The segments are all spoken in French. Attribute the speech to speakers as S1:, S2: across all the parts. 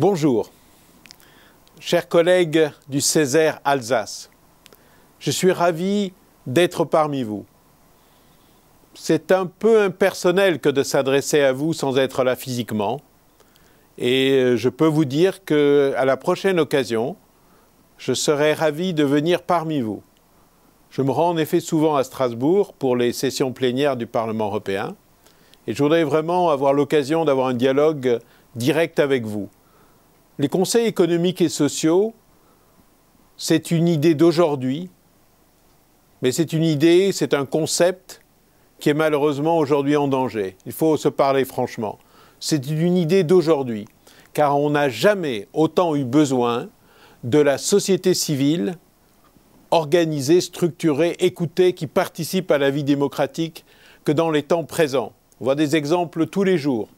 S1: Bonjour, chers collègues du Césaire Alsace. Je suis ravi d'être parmi vous. C'est un peu impersonnel que de s'adresser à vous sans être là physiquement. Et je peux vous dire que à la prochaine occasion, je serai ravi de venir parmi vous. Je me rends en effet souvent à Strasbourg pour les sessions plénières du Parlement européen et je voudrais vraiment avoir l'occasion d'avoir un dialogue direct avec vous. Les conseils économiques et sociaux, c'est une idée d'aujourd'hui, mais c'est une idée, c'est un concept qui est malheureusement aujourd'hui en danger. Il faut se parler franchement. C'est une idée d'aujourd'hui, car on n'a jamais autant eu besoin de la société civile organisée, structurée, écoutée, qui participe à la vie démocratique que dans les temps présents. On voit des exemples tous les jours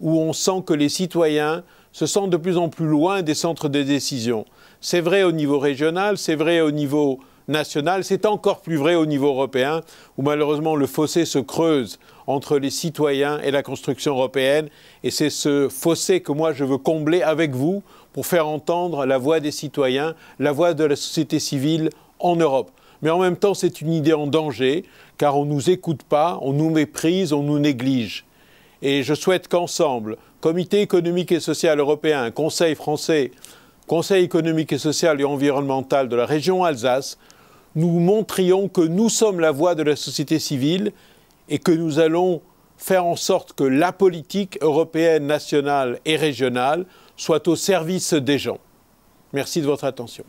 S1: où on sent que les citoyens se sentent de plus en plus loin des centres de décision. C'est vrai au niveau régional, c'est vrai au niveau national, c'est encore plus vrai au niveau européen, où malheureusement le fossé se creuse entre les citoyens et la construction européenne, et c'est ce fossé que moi je veux combler avec vous pour faire entendre la voix des citoyens, la voix de la société civile en Europe. Mais en même temps, c'est une idée en danger, car on ne nous écoute pas, on nous méprise, on nous néglige. Et je souhaite qu'ensemble, Comité économique et social européen, Conseil français, Conseil économique et social et environnemental de la région Alsace, nous montrions que nous sommes la voix de la société civile et que nous allons faire en sorte que la politique européenne, nationale et régionale soit au service des gens. Merci de votre attention.